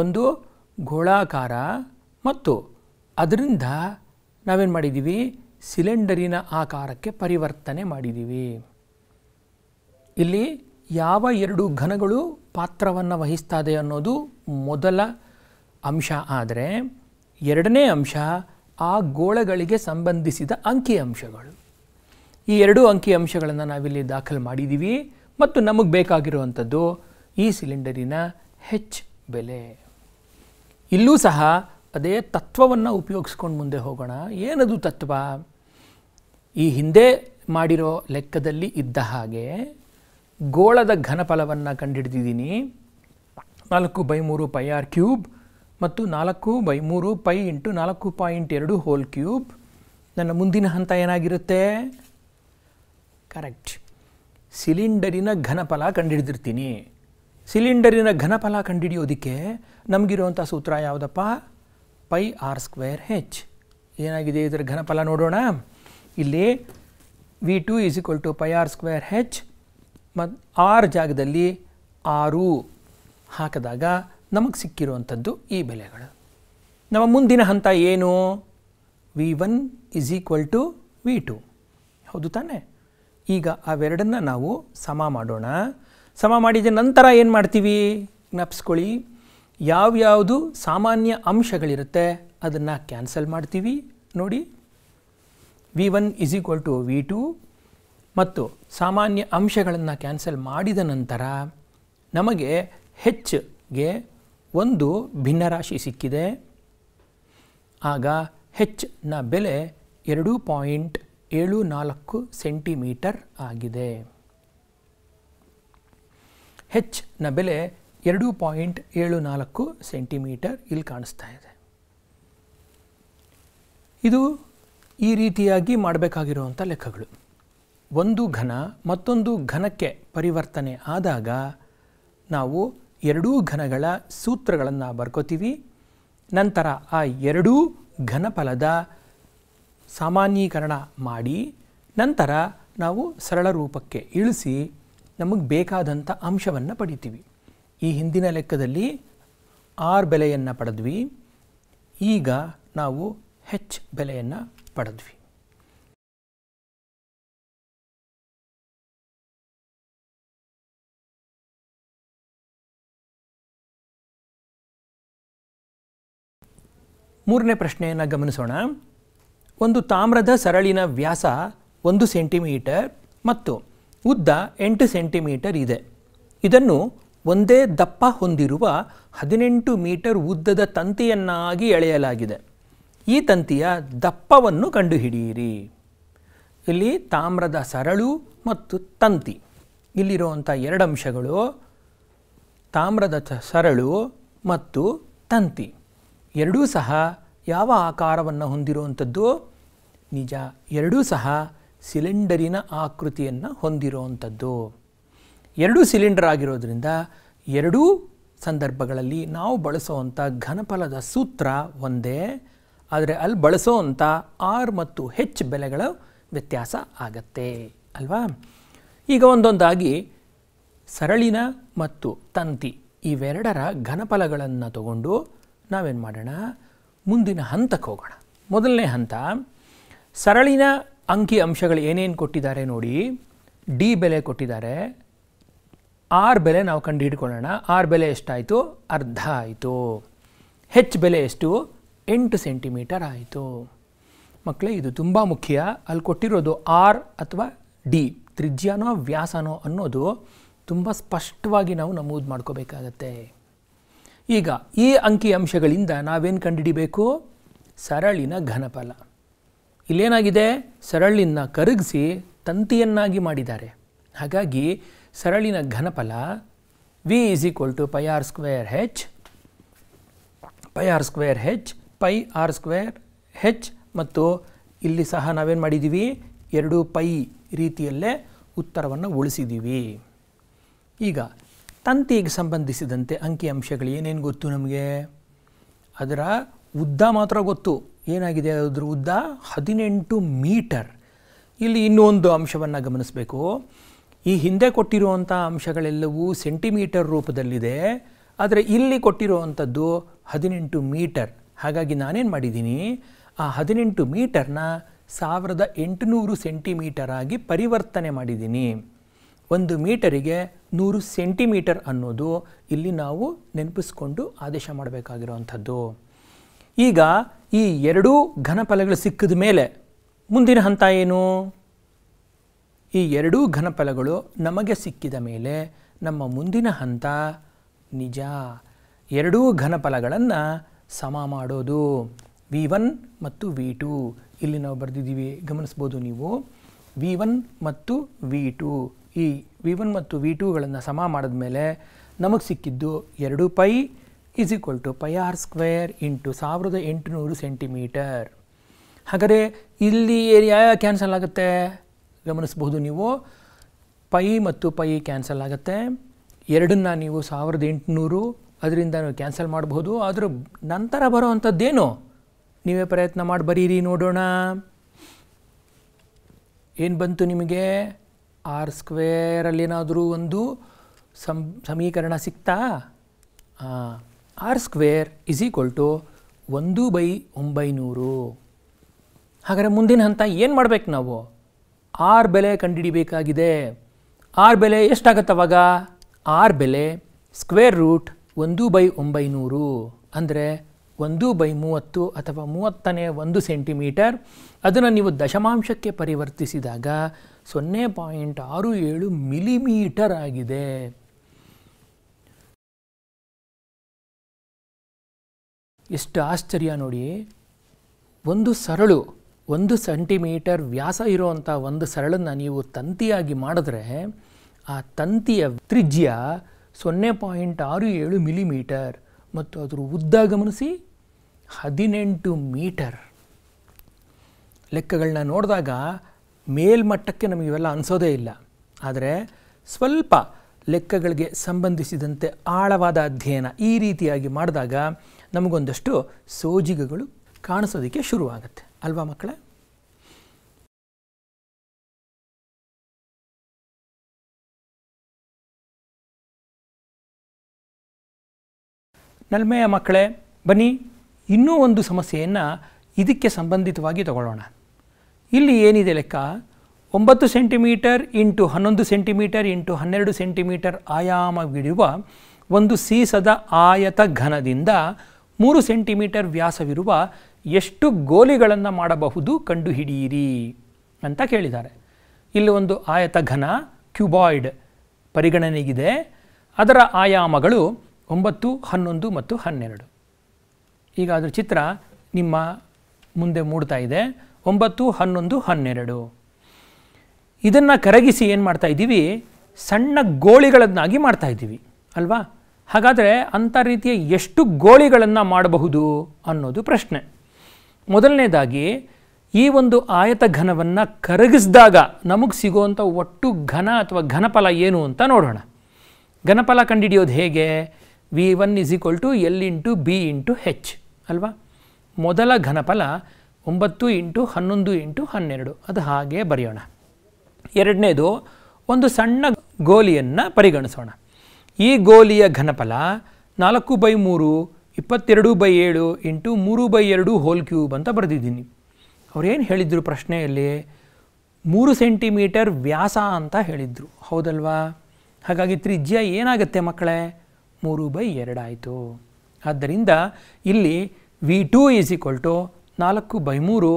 ಒಂದು ಗೋಳಾಕಾರ ಮತ್ತು ಅದರಿಂದ ನಾವೇನು ಮಾಡಿದ್ದೀವಿ ಸಿಲಿಂಡರಿನ ಆಕಾರಕ್ಕೆ ಪರಿವರ್ತನೆ ಮಾಡಿದ್ದೀವಿ ಇಲ್ಲಿ ಯಾವ ಎರಡು ಘನಗಳು ಪಾತ್ರವನ್ನು ವಹಿಸ್ತದೆ ಅನ್ನೋದು ಮೊದಲ ಅಂಶ ಆದರೆ ಎರಡನೇ ಅಂಶ ಆ ಗೋಳಗಳಿಗೆ ಸಂಬಂಧಿಸಿದ ಅಂಕಿಅಂಶಗಳು ಈ ಎರಡು ಅಂಕಿಅಂಶಗಳನ್ನು ನಾವಿಲ್ಲಿ ದಾಖಲು ಮಾಡಿದ್ದೀವಿ ಮತ್ತು ನಮಗೆ ಬೇಕಾಗಿರುವಂಥದ್ದು ಈ ಸಿಲಿಂಡರಿನ ಹೆಚ್ ಬೆಲೆ ಇಲ್ಲೂ ಸಹ ಅದೇ ತತ್ವವನ್ನು ಉಪಯೋಗಿಸ್ಕೊಂಡು ಮುಂದೆ ಹೋಗೋಣ ಏನದು ತತ್ವ ಈ ಹಿಂದೆ ಮಾಡಿರೋ ಲೆಕ್ಕದಲ್ಲಿ ಇದ್ದ ಹಾಗೆ ಗೋಳದ ಘನಫಲವನ್ನು ಕಂಡುಹಿಡಿದಿದ್ದೀನಿ ನಾಲ್ಕು ಬೈ ಮೂರು ಪೈ ಆರ್ ಕ್ಯೂಬ್ ಮತ್ತು ನಾಲ್ಕು ಬೈ ಮೂರು ಪೈ ಇಂಟು ನಾಲ್ಕು ಪಾಯಿಂಟ್ ಎರಡು ಹೋಲ್ ಕ್ಯೂಬ್ ನನ್ನ ಮುಂದಿನ ಹಂತ ಏನಾಗಿರುತ್ತೆ ಕರೆಕ್ಟ್ ಸಿಲಿಂಡರಿನ ಘನಫಲ ಕಂಡುಹಿಡಿದಿರ್ತೀನಿ ಸಿಲಿಂಡರಿನ ಘನಫಲ ಕಂಡುಹಿಡಿಯೋದಕ್ಕೆ ನಮಗಿರುವಂಥ ಸೂತ್ರ ಯಾವುದಪ್ಪ ಪೈ ಆರ್ ಸ್ಕ್ವೇರ್ ಹೆಚ್ ಏನಾಗಿದೆ ಇದರ ಘನಫಲ ನೋಡೋಣ ಇಲ್ಲಿ V two is equal to pi R square H ಮತ್ತು ಆರ್ ಜಾಗದಲ್ಲಿ ಆರು ಹಾಕಿದಾಗ ನಮಗೆ ಸಿಕ್ಕಿರುವಂಥದ್ದು ಈ ಬೆಲೆಗಳು ನಮ್ಮ ಮುಂದಿನ ಹಂತ ಏನು V one is equal to V two ಹೌದು ತಾನೆ ಈಗ ಅವೆರಡನ್ನು ನಾವು ಸಮ ಮಾಡೋಣ ಸಮ ಮಾಡಿದ ನಂತರ ಏನು ಮಾಡ್ತೀವಿ ಜ್ಞಾಪಿಸ್ಕೊಳ್ಳಿ ಯಾವ್ಯಾವುದು ಸಾಮಾನ್ಯ ಅಂಶಗಳಿರುತ್ತೆ ಅದನ್ನು ಕ್ಯಾನ್ಸಲ್ ಮಾಡ್ತೀವಿ ನೋಡಿ V one is equal to V two ಮತ್ತು ಸಾಮಾನ್ಯ ಅಂಶಗಳನ್ನು ಕ್ಯಾನ್ಸಲ್ ಮಾಡಿದ ನಂತರ ನಮಗೆ ಹೆಚ್ಗೆ ಒಂದು ಭಿನ್ನರಾಶಿ ಸಿಕ್ಕಿದೆ ಆಗ ಹೆಚ್ನ ಬೆಲೆ ಎರಡು ಪಾಯಿಂಟ್ ಏಳು ನಾಲ್ಕು ಸೆಂಟಿಮೀಟರ್ ಆಗಿದೆ ಹೆಚ್ನ ಬೆಲೆ ಎರಡು ಪಾಯಿಂಟ್ ಏಳು ನಾಲ್ಕು ಸೆಂಟಿಮೀಟರ್ ಇಲ್ಲಿ ಕಾಣಿಸ್ತಾ ಇದೆ ಇದು ಈ ರೀತಿಯಾಗಿ ಮಾಡಬೇಕಾಗಿರುವಂಥ ಲೆಕ್ಕಗಳು ಒಂದು ಘನ ಮತ್ತೊಂದು ಘನಕ್ಕೆ ಪರಿವರ್ತನೆ ಆದಾಗ ನಾವು ಎರಡೂ ಘನಗಳ ಸೂತ್ರಗಳನ್ನು ಬರ್ಕೋತೀವಿ ನಂತರ ಆ ಎರಡೂ ಘನಫಲದ ಸಾಮಾನ್ಯೀಕರಣ ಮಾಡಿ ನಂತರ ನಾವು ಸರಳ ರೂಪಕ್ಕೆ ಇಳಿಸಿ ನಮಗೆ ಬೇಕಾದಂಥ ಅಂಶವನ್ನು ಪಡಿತೀವಿ ಈ ಹಿಂದಿನ ಲೆಕ್ಕದಲ್ಲಿ ಆರ್ ಬೆಲೆಯನ್ನು ಪಡೆದ್ವಿ ಈಗ ನಾವು ಹೆಚ್ ಬೆಲೆಯನ್ನು ಪಡೆದ್ವಿ ಮೂರನೇ ಪ್ರಶ್ನೆಯನ್ನು ಗಮನಿಸೋಣ ಒಂದು ತಾಮ್ರದ ಸರಳಿನ ವ್ಯಾಸ ಒಂದು ಸೆಂಟಿಮೀಟರ್ ಮತ್ತು ಉದ್ದ ಎಂಟು ಸೆಂಟಿಮೀಟರ್ ಇದೆ ಇದನ್ನು ಒಂದೇ ದಪ್ಪ ಹೊಂದಿರುವ ಹದಿನೆಂಟು ಮೀಟರ್ ಉದ್ದದ ತಂತಿಯನ್ನಾಗಿ ಎಳೆಯಲಾಗಿದೆ ಈ ತಂತಿಯ ದಪ್ಪವನ್ನು ಕಂಡುಹಿಡಿಯಿರಿ ಇಲ್ಲಿ ತಾಮ್ರದ ಸರಳು ಮತ್ತು ತಂತಿ ಇಲ್ಲಿರುವಂಥ ಎರಡು ಅಂಶಗಳು ತಾಮ್ರದ ಸರಳು ಮತ್ತು ತಂತಿ ಎರಡೂ ಸಹ ಯಾವ ಆಕಾರವನ್ನು ಹೊಂದಿರುವಂಥದ್ದು ನಿಜ ಎರಡೂ ಸಹ ಸಿಲಿಂಡರಿನ ಆಕೃತಿಯನ್ನು ಹೊಂದಿರುವಂಥದ್ದು ಎರಡೂ ಸಿಲಿಂಡರ್ ಆಗಿರೋದ್ರಿಂದ ಎರಡೂ ಸಂದರ್ಭಗಳಲ್ಲಿ ನಾವು ಬಳಸುವಂಥ ಘನಫಲದ ಸೂತ್ರ ಒಂದೇ ಆದರೆ ಅಲ್ಲಿ ಬಳಸೋವಂಥ ಆರ್ ಮತ್ತು ಹೆಚ್ ಬೆಲೆಗಳ ವ್ಯತ್ಯಾಸ ಆಗತ್ತೆ ಅಲ್ವಾ ಈಗ ಒಂದೊಂದಾಗಿ ಸರಳಿನ ಮತ್ತು ತಂತಿ ಇವೆರಡರ ಘನಫಲಗಳನ್ನು ತಗೊಂಡು ನಾವೇನು ಮಾಡೋಣ ಮುಂದಿನ ಹಂತಕ್ಕೆ ಹೋಗೋಣ ಮೊದಲನೇ ಹಂತ ಸರಳಿನ ಅಂಕಿ ಅಂಶಗಳು ಏನೇನು ಕೊಟ್ಟಿದ್ದಾರೆ ನೋಡಿ ಡಿ ಬೆಲೆ ಕೊಟ್ಟಿದ್ದಾರೆ ಆರ್ ಬೆಲೆ ನಾವು ಕಂಡು ಹಿಡ್ಕೊಳ್ಳೋಣ ಆರ್ ಬೆಲೆ ಎಷ್ಟಾಯಿತು ಅರ್ಧ ಆಯಿತು ಹೆಚ್ ಬೆಲೆ ಎಷ್ಟು ಎಂಟು ಸೆಂಟಿಮೀಟರ್ ಆಯಿತು ಮಕ್ಕಳೇ ಇದು ತುಂಬ ಮುಖ್ಯ ಅಲ್ಲಿ ಕೊಟ್ಟಿರೋದು ಆರ್ ಅಥವಾ ಡಿ ತ್ರಿಜ್ಯಾನೋ ವ್ಯಾಸನೋ ಅನ್ನೋದು ತುಂಬ ಸ್ಪಷ್ಟವಾಗಿ ನಾವು ನಮೂದು ಮಾಡ್ಕೋಬೇಕಾಗತ್ತೆ ಈಗ ಈ ಅಂಕಿ ಅಂಶಗಳಿಂದ ನಾವೇನು ಕಂಡುಹಿಡಿಬೇಕು ಸರಳಿನ ಘನಫಲ ಇಲ್ಲೇನಾಗಿದೆ ಸರಳಿನ ಕರಗಿಸಿ ತಂತಿಯನ್ನಾಗಿ ಮಾಡಿದ್ದಾರೆ ಹಾಗಾಗಿ ಸರಳಿನ ಘನಫಲ V is equal to pi R square H pi R square H pi R square H ಮತ್ತು ಇಲ್ಲಿ ಸಹ ನಾವೇನು ಮಾಡಿದ್ದೀವಿ ಎರಡು ಪೈ ರೀತಿಯಲ್ಲೇ ಉತ್ತರವನ್ನು ಉಳಿಸಿದ್ದೀವಿ ಈಗ ತಂತಿಗೆ ಸಂಬಂಧಿಸಿದಂತೆ ಅಂಕಿಅಂಶಗಳು ಏನೇನು ಗೊತ್ತು ನಮಗೆ ಅದರ ಉದ್ದ ಮಾತ್ರ ಗೊತ್ತು ಏನಾಗಿದೆ ಅದರ ಉದ್ದ ಹದಿನೆಂಟು ಮೀಟರ್ ಇಲ್ಲಿ ಇನ್ನೊಂದು ಅಂಶವನ್ನು ಗಮನಿಸಬೇಕು ಈ ಹಿಂದೆ ಕೊಟ್ಟಿರುವಂಥ ಅಂಶಗಳೆಲ್ಲವೂ ಸೆಂಟಿಮೀಟರ್ ರೂಪದಲ್ಲಿದೆ ಆದರೆ ಇಲ್ಲಿ ಕೊಟ್ಟಿರುವಂಥದ್ದು ಹದಿನೆಂಟು ಮೀಟರ್ ಹಾಗಾಗಿ ನಾನೇನು ಮಾಡಿದ್ದೀನಿ ಆ ಹದಿನೆಂಟು ಮೀಟರ್ನ ಸಾವಿರದ ಎಂಟುನೂರು ಸೆಂಟಿಮೀಟರ್ ಆಗಿ ಪರಿವರ್ತನೆ ಮಾಡಿದ್ದೀನಿ ಒಂದು ಮೀಟರಿಗೆ ನೂರು ಸೆಂಟಿಮೀಟರ್ ಅನ್ನೋದು ಇಲ್ಲಿ ನಾವು ನೆನಪಿಸ್ಕೊಂಡು ಆದೇಶ ಮಾಡಬೇಕಾಗಿರುವಂಥದ್ದು ಈಗ ಈ ಎರಡೂ ಘನಫಲಗಳು ಸಿಕ್ಕಿದ ಮೇಲೆ ಮುಂದಿನ ಹಂತ ಏನು ಈ ಎರಡೂ ಘನಫಲಗಳು ನಮಗೆ ಸಿಕ್ಕಿದ ಮೇಲೆ ನಮ್ಮ ಮುಂದಿನ ಹಂತ ನಿಜ ಎರಡೂ ಘನಫಲಗಳನ್ನು ಸಮ ಮಾಡೋದು ವಿ ಒನ್ ಮತ್ತು ವಿ ಟು ಇಲ್ಲಿ ನಾವು ಬರೆದಿದ್ದೀವಿ ಗಮನಿಸ್ಬೋದು ನೀವು ವಿ ಒನ್ ಮತ್ತು ವಿ ಟು ಈ ವಿ ಒನ್ ಮತ್ತು ವಿ ಟುಗಳನ್ನು ಸಮ ಮಾಡಿದ ಮೇಲೆ ನಮಗೆ ಸಿಕ್ಕಿದ್ದು ಎರಡು pi is equal to pi R square into ಸಾವಿರದ ಎಂಟುನೂರು ಸೆಂಟಿಮೀಟರ್ ಹಾಗಾದರೆ ಇಲ್ಲಿ ಏರಿಯಾ ಕ್ಯಾನ್ಸಲ್ ಆಗುತ್ತೆ ಗಮನಿಸಬಹುದು ನೀವು ಪೈ ಮತ್ತು ಪೈ ಕ್ಯಾನ್ಸಲ್ ಆಗುತ್ತೆ ಎರಡನ್ನ ನೀವು ಸಾವಿರದ ಎಂಟುನೂರು ಅದರಿಂದ ಕ್ಯಾನ್ಸಲ್ ಮಾಡಬಹುದು ಆದರೂ ನಂತರ ಬರೋ ಅಂಥದ್ದೇನು ನೀವೇ ಪ್ರಯತ್ನ ಮಾಡಿ ಬರೀರಿ ನೋಡೋಣ ಏನು ಬಂತು ನಿಮಗೆ ಆರ್ ಸ್ಕ್ವೇರಲ್ಲಿ ಏನಾದರೂ ಒಂದು ಸಮ್ ಸಮೀಕರಣ ಸಿಕ್ತಾ R square is equal to ಒಂದು ಬೈ ಒಂಬೈನೂರು ಹಾಗಾದರೆ ಮುಂದಿನ ಹಂತ ಏನು ಮಾಡಬೇಕು ನಾವು ಆರ್ ಬೆಲೆ ಕಂಡುಹಿಡಿಬೇಕಾಗಿದೆ ಆರ್ ಬೆಲೆ ಎಷ್ಟಾಗತ್ತೆ ಅವಾಗ ಆರ್ ಬೆಲೆ ಸ್ಕ್ವೇರ್ ರೂಟ್ ಒಂದು ಬೈ ಒಂಬೈನೂರು ಅಂದರೆ ಒಂದು ಬೈ ಮೂವತ್ತು ಅಥವಾ ಮೂವತ್ತನೇ ಒಂದು ಸೆಂಟಿಮೀಟರ್ ಅದನ್ನು ನೀವು ದಶಮಾಂಶಕ್ಕೆ ಪರಿವರ್ತಿಸಿದಾಗ ಸೊನ್ನೆ ಪಾಯಿಂಟ್ ಆರು ಏಳು ಮಿಲಿಮೀಟರ್ ಆಗಿದೆ ಎಷ್ಟು ಆಶ್ಚರ್ಯ ನೋಡಿ ಒಂದು ಸರಳು ಒಂದು ಸೆಂಟಿಮೀಟರ್ ವ್ಯಾಸ ಇರುವಂಥ ಒಂದು ಸರಳನ್ನು ನೀವು ತಂತಿಯಾಗಿ ಮಾಡಿದ್ರೆ ಆ ತಂತಿಯ ತ್ರಿಜ್ಯ ಸೊನ್ನೆ ಪಾಯಿಂಟ್ ಆರು ಏಳು ಮಿಲಿಮೀಟರ್ ಮತ್ತು ಅದರ ಉದ್ದ ಗಮನಿಸಿ ಹದಿನೆಂಟು ಮೀಟರ್ ಲೆಕ್ಕಗಳನ್ನ ನೋಡಿದಾಗ ಮೇಲ್ಮಟ್ಟಕ್ಕೆ ನಮಗಿವೆಲ್ಲ ಅನಿಸೋದೇ ಇಲ್ಲ ಆದರೆ ಸ್ವಲ್ಪ ಲೆಕ್ಕಗಳಿಗೆ ಸಂಬಂಧಿಸಿದಂತೆ ಆಳವಾದ ಅಧ್ಯಯನ ಈ ರೀತಿಯಾಗಿ ಮಾಡಿದಾಗ ನಮಗೊಂದಷ್ಟು ಸೋಜಿಗಗಳು ಕಾಣಿಸೋದಕ್ಕೆ ಶುರುವಾಗುತ್ತೆ ಅಲ್ವಾ ಮಕ್ಕಳ ನಲ್ಮೆಯ ಮಕ್ಕಳೇ ಬನ್ನಿ ಇನ್ನೂ ಒಂದು ಸಮಸ್ಯೆಯನ್ನು ಇದಕ್ಕೆ ಸಂಬಂಧಿತವಾಗಿ ತಗೊಳ್ಳೋಣ ಇಲ್ಲಿ ಏನಿದೆ ಲೆಕ್ಕ ಒಂಬತ್ತು ಸೆಂಟಿಮೀಟರ್ ಇಂಟು ಹನ್ನೊಂದು ಸೆಂಟಿಮೀಟರ್ ಇಂಟು ಹನ್ನೆರಡು ಸೆಂಟಿಮೀಟರ್ ಆಯಾಮವಿರುವ ಒಂದು ಸೀಸದ ಆಯತ ಘನದಿಂದ ಮೂರು ಸೆಂಟಿಮೀಟರ್ ವ್ಯಾಸವಿರುವ ಎಷ್ಟು ಗೋಲಿಗಳನ್ನು ಮಾಡಬಹುದು ಕಂಡುಹಿಡಿಯಿರಿ ಅಂತ ಕೇಳಿದ್ದಾರೆ ಇಲ್ಲಿ ಒಂದು ಆಯತ ಘನ ಕ್ಯೂಬಾಯ್ಡ್ ಪರಿಗಣನೆಗಿದೆ ಅದರ ಆಯಾಮಗಳು ಒಂಬತ್ತು ಹನ್ನೊಂದು ಮತ್ತು ಹನ್ನೆರಡು ಈಗ ಅದರ ಚಿತ್ರ ನಿಮ್ಮ ಮುಂದೆ ಮೂಡ್ತಾ ಇದೆ ಒಂಬತ್ತು ಹನ್ನೊಂದು ಹನ್ನೆರಡು ಇದನ್ನು ಕರಗಿಸಿ ಏನು ಮಾಡ್ತಾ ಇದ್ದೀವಿ ಸಣ್ಣ ಗೋಳಿಗಳನ್ನಾಗಿ ಮಾಡ್ತಾ ಇದ್ದೀವಿ ಅಲ್ವಾ ಹಾಗಾದರೆ ಅಂಥ ರೀತಿಯ ಎಷ್ಟು ಗೋಳಿಗಳನ್ನು ಮಾಡಬಹುದು ಅನ್ನೋದು ಪ್ರಶ್ನೆ ಮೊದಲನೇದಾಗಿ ಈ ಒಂದು ಆಯತ ಘನವನ್ನು ಕರಗಿಸಿದಾಗ ನಮಗೆ ಸಿಗುವಂಥ ಒಟ್ಟು ಘನ ಅಥವಾ ಘನಫಲ ಏನು ಅಂತ ನೋಡೋಣ ಘನಫಲ ಕಂಡುಹಿಡಿಯೋದು ಹೇಗೆ V one is equal to L into B into H ಅಲ್ವಾ ಮೊದಲ ಘನಫಲ ಒಂಬತ್ತು ಇಂಟು ಹನ್ನೊಂದು ಇಂಟು ಹನ್ನೆರಡು ಅದು ಹಾಗೆ ಬರೆಯೋಣ ಎರಡನೇದು ಒಂದು ಸಣ್ಣ ಗೋಲಿಯನ್ನು ಪರಿಗಣಿಸೋಣ ಈ ಗೋಲಿಯ ಘನಫಲ ನಾಲ್ಕು ಬೈ ಮೂರು ಇಪ್ಪತ್ತೆರಡು ಬೈ ಏಳು ಇಂಟು ಮೂರು ಬೈ ಎರಡು ಹೋಲ್ ಕ್ಯೂಬ್ ಅಂತ ಬರೆದಿದ್ದೀನಿ ಅವ್ರೇನು ಹೇಳಿದರು ಪ್ರಶ್ನೆಯಲ್ಲಿ ಮೂರು ಸೆಂಟಿಮೀಟರ್ ವ್ಯಾಸ ಅಂತ ಹೇಳಿದರು ಹೌದಲ್ವಾ ಹಾಗಾಗಿ ತ್ರಿಜ್ಯ ಏನಾಗುತ್ತೆ ಮಕ್ಕಳೇ ಮೂರು ಬೈ ಎರಡಾಯಿತು ಆದ್ದರಿಂದ ಇಲ್ಲಿ V two is equal to ನಾಲ್ಕು ಬೈ ಮೂರು